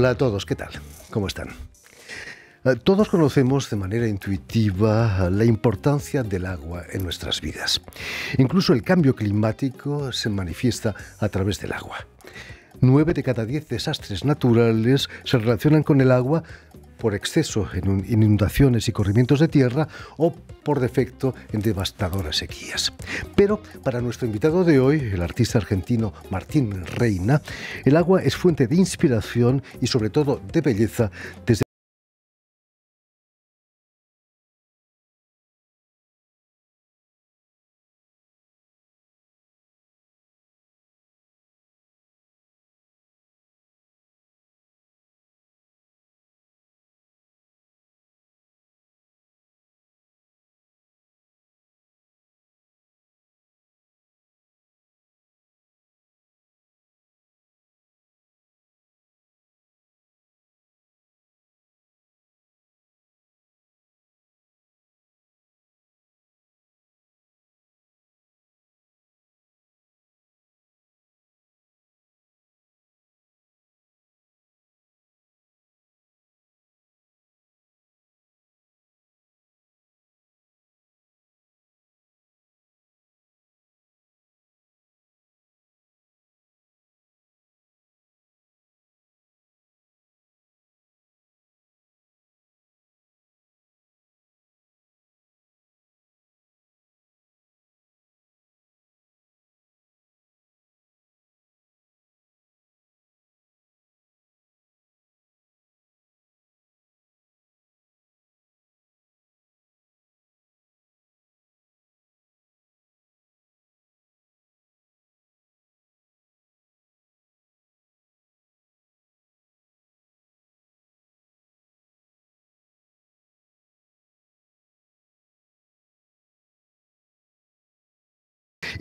Hola a todos, ¿qué tal? ¿Cómo están? Eh, todos conocemos de manera intuitiva la importancia del agua en nuestras vidas. Incluso el cambio climático se manifiesta a través del agua. Nueve de cada diez desastres naturales se relacionan con el agua por exceso en inundaciones y corrimientos de tierra o por defecto en devastadoras sequías. Pero para nuestro invitado de hoy, el artista argentino Martín Reina, el agua es fuente de inspiración y sobre todo de belleza desde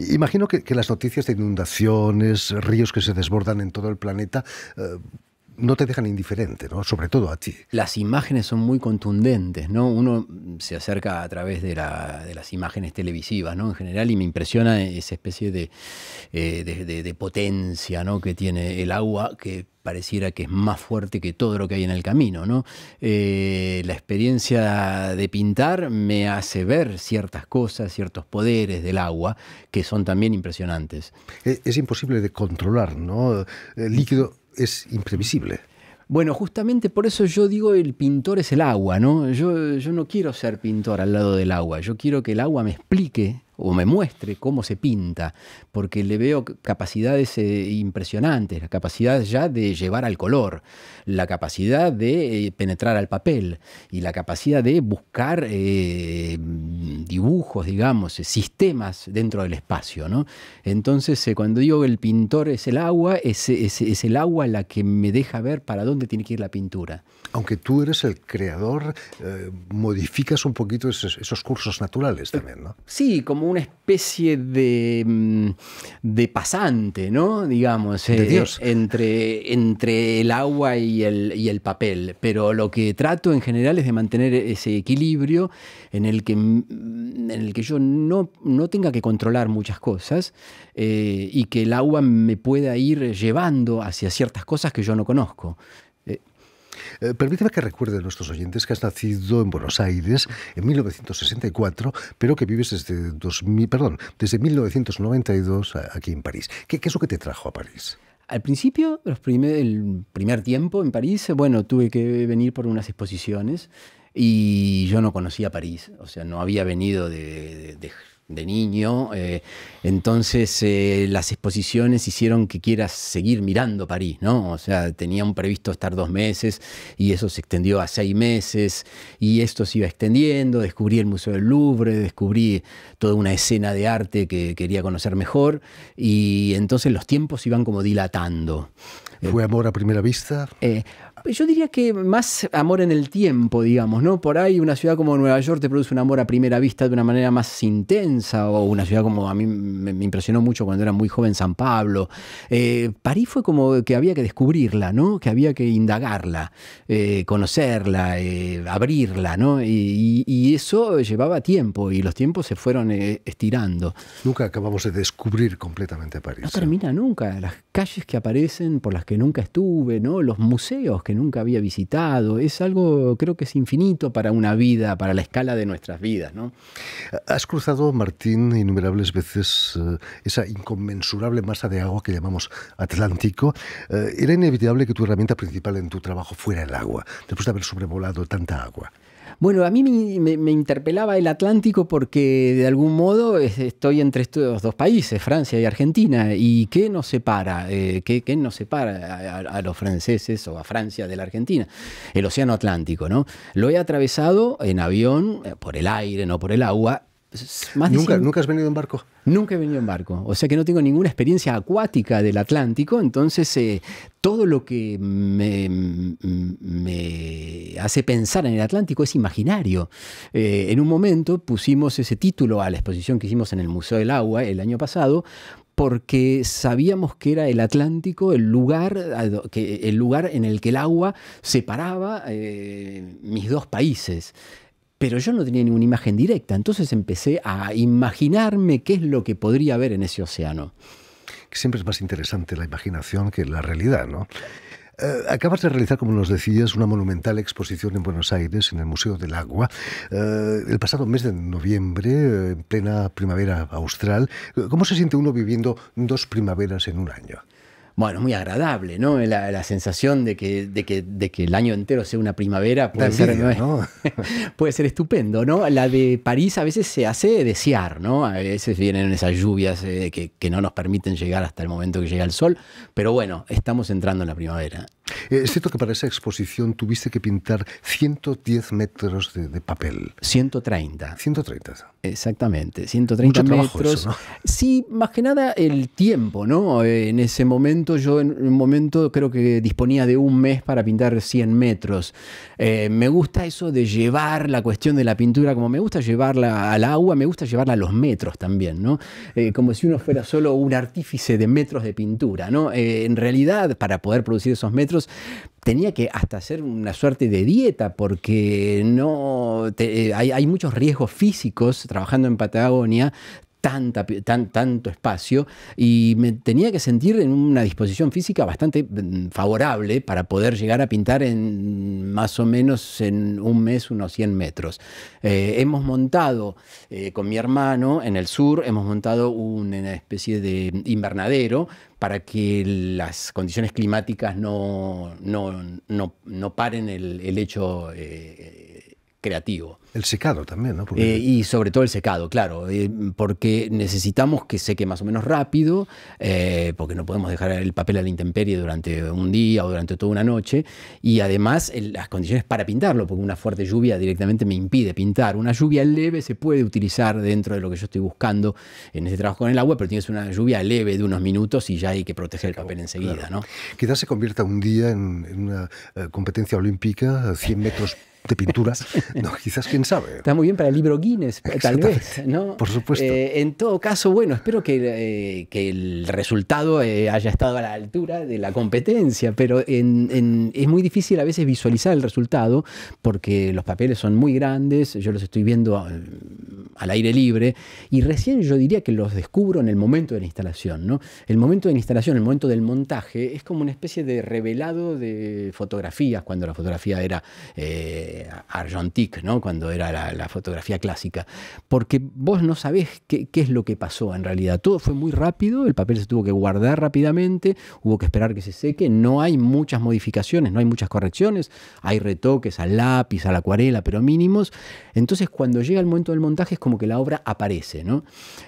Imagino que, las noticias de inundaciones, ríos que se desbordan en todo el planeta, eh, no te dejan indiferente, ¿no? Sobre todo a ti. Las imágenes son muy contundentes, ¿no? Uno se acerca a través de, las imágenes televisivas, ¿no? En general, y me impresiona esa especie de, eh, potencia, Que tiene el agua que pareciera que es más fuerte que todo lo que hay en el camino. ¿no? Eh, la experiencia de pintar me hace ver ciertas cosas, ciertos poderes del agua, que son también impresionantes. Es, imposible de controlar, ¿no? El líquido es imprevisible. Bueno, justamente por eso yo digo el pintor es el agua, ¿no? Yo, yo no quiero ser pintor al lado del agua, yo quiero que el agua me explique o me muestre cómo se pinta, porque le veo capacidades eh, impresionantes, la capacidad ya de llevar al color, la capacidad de eh, penetrar al papel y la capacidad de buscar eh, dibujos, digamos, sistemas dentro del espacio. ¿no? Entonces, cuando digo el pintor es el agua, es, el agua la que me deja ver para dónde tiene que ir la pintura. Aunque tú eres el creador, modificas un poquito esos, esos cursos naturales también, ¿no? Sí, como una especie mm, de, pasante, ¿no? Digamos, eh, Entre, entre el agua y el, papel. Pero lo que trato en general es de mantener ese equilibrio en el que, mm, en el que yo no, no tenga que controlar muchas cosas eh, y que el agua me pueda ir llevando hacia ciertas cosas que yo no conozco. Eh, permíteme que recuerde a nuestros oyentes que has nacido en Buenos Aires en 1964, pero que vives desde, 2000, perdón, desde 1992 aquí en París. ¿Qué, es lo que te trajo a París? Al principio, los primer, el primer tiempo en París, bueno, tuve que venir por unas exposiciones y yo no conocía París, o sea, no había venido de de niño. Eh, entonces eh, las exposiciones hicieron que quieras seguir mirando París, ¿no? O sea, tenía previsto estar dos meses y eso se extendió a seis meses y esto se iba extendiendo. Descubrí el Museo del Louvre, descubrí toda una escena de arte que quería conocer mejor y entonces los tiempos iban como dilatando. ¿Fue amor a primera vista? Eh, yo diría que más amor en el tiempo, digamos, ¿no? Por ahí una ciudad como Nueva York te produce un amor a primera vista de una manera más intensa, o una ciudad como a mí me, impresionó mucho cuando era muy joven San Pablo. Eh, París fue como que había que descubrirla, ¿no? Que había que indagarla, eh, conocerla, eh, abrirla, ¿no? Y, eso llevaba tiempo y los tiempos se fueron estirando. Nunca acabamos de descubrir completamente París. No termina nunca calles que aparecen por las que nunca estuve, ¿no? los museos que nunca había visitado. Es algo, creo que es infinito para una vida, para la escala de nuestras vidas. ¿no? Has cruzado, Martín, innumerables veces eh, esa inconmensurable masa de agua que llamamos Atlántico. Eh, era inevitable que tu herramienta principal en tu trabajo fuera el agua, después de haber sobrevolado tanta agua. Bueno, a mí me, interpelaba el Atlántico porque de algún modo estoy entre estos dos países, Francia y Argentina. ¿Y qué nos separa? Eh, qué, separa a, los franceses o a Francia de la Argentina? El Océano Atlántico, ¿no? Lo he atravesado en avión, eh, por el aire, no por el agua, nunca, has venido en barco? Nunca he venido en barco. O sea que no tengo ninguna experiencia acuática del Atlántico. Entonces, eh, todo lo que mm, me, hace pensar en el Atlántico es imaginario. Eh, en un momento pusimos ese título a la exposición que hicimos en el Museo del Agua el año pasado porque sabíamos que era el Atlántico el lugar, el lugar en el que el agua separaba eh, mis dos países pero yo no tenía ninguna imagen directa, entonces empecé a imaginarme qué es lo que podría haber en ese océano. Siempre es más interesante la imaginación que la realidad, ¿no? Eh, acabas de realizar, como nos decías, una monumental exposición en Buenos Aires, en el Museo del Agua, eh, el pasado mes de noviembre, en plena primavera austral. ¿Cómo se siente uno viviendo dos primaveras en un año? bueno, muy agradable, ¿no? La, sensación de que, de que, de, que, el año entero sea una primavera puede, ser, estupendo, ¿no? La de París a veces se hace desear, ¿no? A veces vienen esas lluvias eh, que, que no nos permiten llegar hasta el momento que llega el sol, pero bueno, estamos entrando en la primavera. Eh, es cierto que para esa exposición tuviste que pintar 110 metros de, papel. 130. 130. Exactamente, 130 metros. Sí, más que nada el tiempo, ¿no? Eh, en ese momento, yo en un momento creo que disponía de un mes para pintar 100 metros. Eh, me gusta eso de llevar la cuestión de la pintura, como me gusta llevarla al agua, me gusta llevarla a los metros también, ¿no? como si uno fuera solo un artífice de metros de pintura, ¿no? en realidad, para poder producir esos metros, tenía que hasta hacer una suerte de dieta porque no eh, hay, muchos riesgos físicos trabajando en Patagonia tan, tanto espacio y me tenía que sentir en una disposición física bastante mm, favorable para poder llegar a pintar en más o menos en un mes unos 100 metros. Eh, hemos montado eh, con mi hermano en el sur, hemos montado una especie de invernadero para que las condiciones climáticas no, no, paren el, hecho. Eh, creativo. El secado también, ¿no? Eh, y sobre todo el secado, claro, eh, porque necesitamos que seque más o menos rápido, eh, porque no podemos dejar el papel a la intemperie durante un día o durante toda una noche, y además las condiciones para pintarlo, porque una fuerte lluvia directamente me impide pintar. Una lluvia leve se puede utilizar dentro de lo que yo estoy buscando en este trabajo con el agua, pero tienes una lluvia leve de unos minutos y ya hay que proteger el papel enseguida, ¿no? Quizás se convierta un día en, una competencia olímpica, 100 metros de pinturas, quizás quién sabe. Está muy bien para el libro Guinness, tal vez, ¿no? Por supuesto. Eh, en todo caso, bueno, espero que, eh, el resultado eh, haya estado a la altura de la competencia, pero es muy difícil a veces visualizar el resultado porque los papeles son muy grandes, yo los estoy viendo al, aire libre y recién yo diría que los descubro en el momento de la instalación, ¿no? El momento de la instalación, el momento del montaje, es como una especie de revelado de fotografías, cuando la fotografía era eh, Argentique, ¿no? cuando era la, fotografía clásica, porque vos no sabés qué, es lo que pasó en realidad. Todo fue muy rápido, el papel se tuvo que guardar rápidamente, hubo que esperar que se seque, no hay muchas modificaciones, no hay muchas correcciones, hay retoques al lápiz, a la acuarela, pero mínimos. Entonces cuando llega el momento del montaje es como que la obra aparece, ¿no?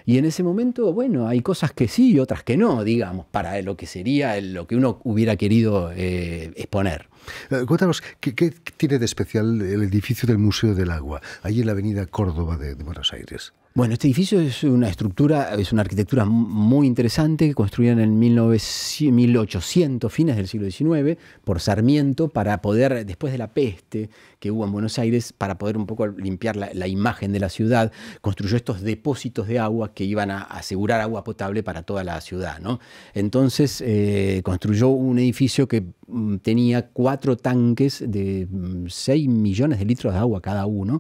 Y en ese momento, bueno, hay cosas que sí y otras que no, digamos, para lo que sería lo que uno hubiera querido eh, exponer. Eh, cuéntanos, ¿qué, ¿qué tiene de especial el, edificio del Museo del Agua, allí en la avenida Córdoba de Buenos Aires. Bueno, este edificio es una estructura, es una arquitectura muy interesante que construyeron en el 1800, fines del siglo XIX, por Sarmiento, para poder, después de la peste que hubo en Buenos Aires, para poder un poco limpiar la, imagen de la ciudad, construyó estos depósitos de agua que iban a asegurar agua potable para toda la ciudad. ¿no? Entonces eh, construyó un edificio que mm, tenía cuatro tanques de 6 mm, millones de litros de agua cada uno,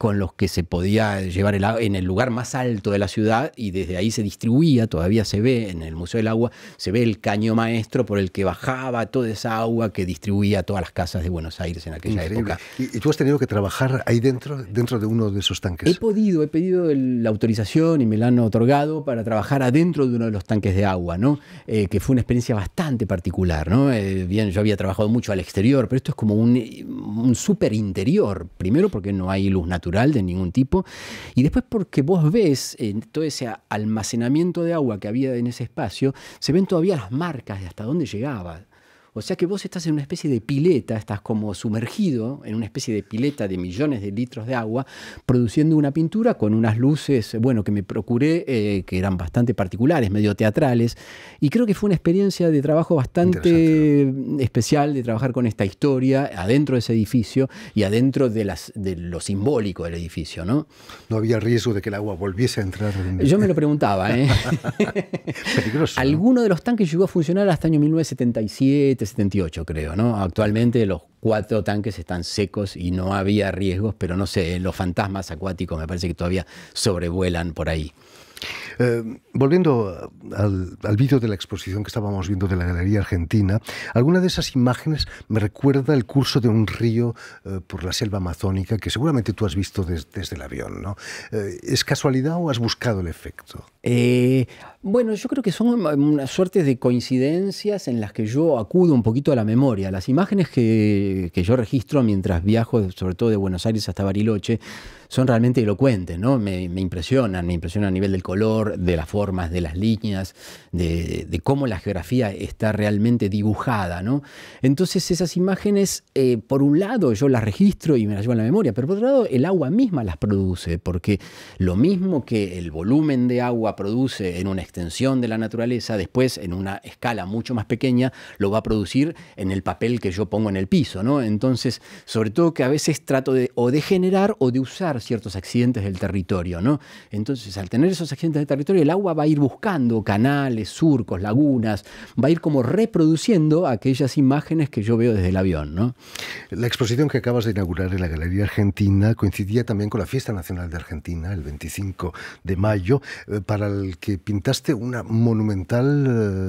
con los que se podía llevar el agua en el lugar más alto de la ciudad y desde ahí se distribuía, todavía se ve en el Museo del Agua, se ve el caño maestro por el que bajaba toda esa agua que distribuía todas las casas de Buenos Aires en aquella época. ¿Y, tú has tenido que trabajar ahí dentro, dentro de uno de esos tanques? He podido, he pedido la autorización y me la han otorgado para trabajar adentro de uno de los tanques de agua, ¿no? Eh, que fue una experiencia bastante particular, ¿no? Eh, bien, yo había trabajado mucho al exterior, pero esto es como un, un super interior, primero porque no hay luz natural, de ningún tipo. Y después porque vos ves en eh, todo ese almacenamiento de agua que había en ese espacio, se ven todavía las marcas de hasta dónde llegaba. O sea que vos estás en una especie de pileta, estás como sumergido en una especie de pileta de millones de litros de agua, produciendo una pintura con unas luces, bueno, que me procuré, eh, que eran bastante particulares, medio teatrales, y creo que fue una experiencia de trabajo bastante especial de trabajar con esta historia adentro de ese edificio y adentro de, lo simbólico del edificio, ¿no? No había riesgo de que el agua volviese a entrar. En... Yo me lo preguntaba, ¿eh? Peligroso. Alguno de los tanques llegó a funcionar hasta el año 1977, 78, creo, ¿no? Actualmente los cuatro tanques están secos y no había riesgos, pero no sé, los fantasmas acuáticos me parece que todavía sobrevuelan por ahí. Eh, volviendo al, vídeo de la exposición que estábamos viendo de la Galería Argentina, alguna de esas imágenes me recuerda el curso de un río eh, por la selva amazónica que seguramente tú has visto desde el avión. ¿no? Eh, ¿Es casualidad o has buscado el efecto? Bueno, yo creo que son una suerte de coincidencias en las que yo acudo un poquito a la memoria. Las imágenes que, yo registro mientras viajo, sobre todo de Buenos Aires hasta Bariloche, son realmente elocuentes, ¿no? Me, impresionan, me impresionan a nivel del color, de las formas, de las líneas, de, cómo la geografía está realmente dibujada, ¿no? Entonces esas imágenes, eh, por un lado, yo las registro y me las llevo a la memoria, pero por otro lado, el agua misma las produce, porque lo mismo que el volumen de agua produce en un extensión de la naturaleza, después en una escala mucho más pequeña lo va a producir en el papel que yo pongo en el piso, ¿no? Entonces, sobre todo que a veces trato de o de generar o de usar ciertos accidentes del territorio, ¿no? Entonces, al tener esos accidentes del territorio, el agua va a ir buscando canales, surcos, lagunas, va a ir como reproduciendo aquellas imágenes que yo veo desde el avión, ¿no? La exposición que acabas de inaugurar en la Galería Argentina coincidía también con la Fiesta Nacional de Argentina, el 25 de mayo, eh, para el que pintaste una monumental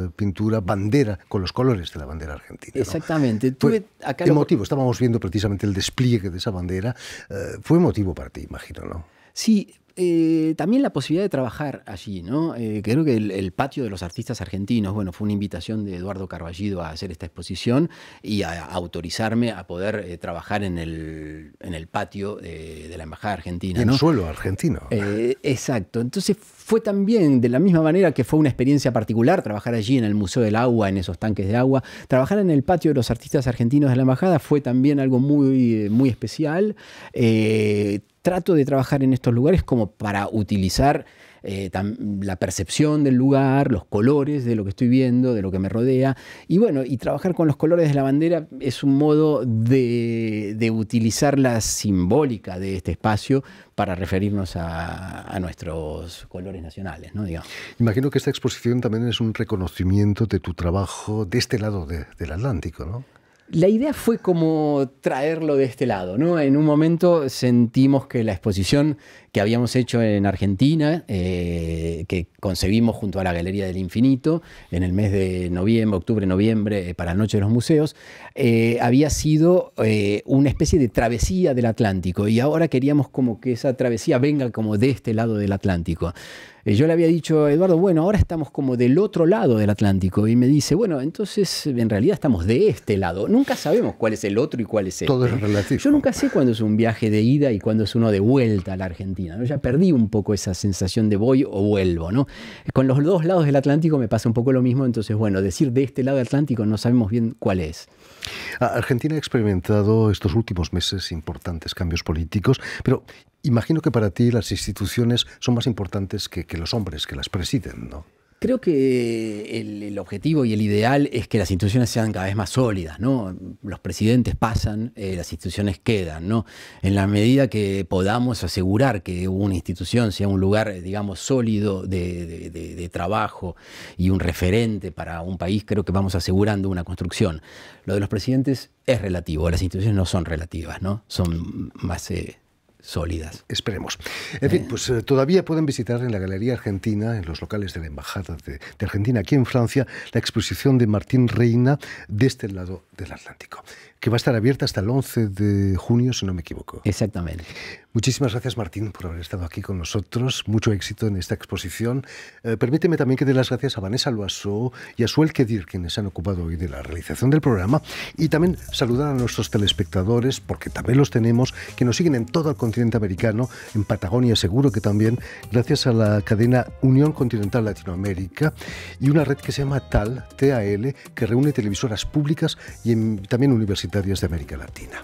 eh, pintura bandera con los colores de la bandera argentina. Exactamente. Fue emotivo, estábamos viendo precisamente el despliegue de esa bandera. Eh, fue emotivo para ti, imagino, ¿no? Sí, eh, también la posibilidad de trabajar allí, ¿no? Eh, creo que el, patio de los artistas argentinos, bueno, fue una invitación de Eduardo Carballido a hacer esta exposición y a, autorizarme a poder eh, trabajar en el, patio de la Embajada Argentina. en suelo argentino. exacto. Entonces fue también, de la misma manera que fue una experiencia particular, trabajar allí en el Museo del Agua, en esos tanques de agua, trabajar en el patio de los artistas argentinos de la Embajada fue también algo muy, muy especial trato de trabajar en estos lugares como para utilizar eh, la percepción del lugar, los colores de lo que estoy viendo, de lo que me rodea. Y bueno, y trabajar con los colores de la bandera es un modo de, utilizar la simbólica de este espacio para referirnos a, nuestros colores nacionales. ¿no? Imagino que esta exposición también es un reconocimiento de tu trabajo de este lado del Atlántico, ¿no? La idea fue como traerlo de este lado, ¿no? En un momento sentimos que la exposición que habíamos hecho en Argentina, eh, que concebimos junto a la Galería del Infinito en el mes de noviembre, octubre, noviembre, eh, para Noche de los Museos, eh, había sido una especie de travesía del Atlántico y ahora queríamos como que esa travesía venga como de este lado del Atlántico. Yo le había dicho a Eduardo, bueno, ahora estamos como del otro lado del Atlántico. Y me dice, bueno, entonces en realidad estamos de este lado. Nunca sabemos cuál es el otro y cuál es el este. Todo es este". relativo. Yo nunca sé cuándo es un viaje de ida y cuándo es uno de vuelta a la Argentina. Ya perdí un poco esa sensación de voy o vuelvo. ¿no? Con los dos lados del Atlántico me pasa un poco lo mismo, entonces bueno, decir de este lado del Atlántico no sabemos bien cuál es. Ah, Argentina ha experimentado estos últimos meses importantes cambios políticos, pero imagino que para ti las instituciones son más importantes que, que los hombres que las presiden, ¿no? Creo que el, objetivo y el ideal es que las instituciones sean cada vez más sólidas, ¿no? Los presidentes pasan, eh, las instituciones quedan, ¿no? En la medida que podamos asegurar que una institución sea un lugar, eh, digamos, sólido de, trabajo y un referente para un país, creo que vamos asegurando una construcción. Lo de los presidentes es relativo, las instituciones no son relativas, ¿no? Son más... Eh, sólidas. Esperemos. En fin, eh. pues eh, todavía pueden visitar en la Galería Argentina, en los locales de la Embajada de, de, Argentina aquí en Francia, la exposición de Martín Reina de este lado del Atlántico, que va a estar abierta hasta el 11 de junio, si no me equivoco. Exactamente. Muchísimas gracias, Martín, por haber estado aquí con nosotros. Mucho éxito en esta exposición. Eh, permíteme también que dé las gracias a Vanessa Loasó y a Suel Kedir, quienes se han ocupado hoy de la realización del programa. Y también saludar a nuestros telespectadores, porque también los tenemos, que nos siguen en todo el continente americano, en Patagonia seguro que también, gracias a la cadena Unión Continental Latinoamérica y una red que se llama TAL, TAL, que reúne televisoras públicas y también universitarias de América Latina.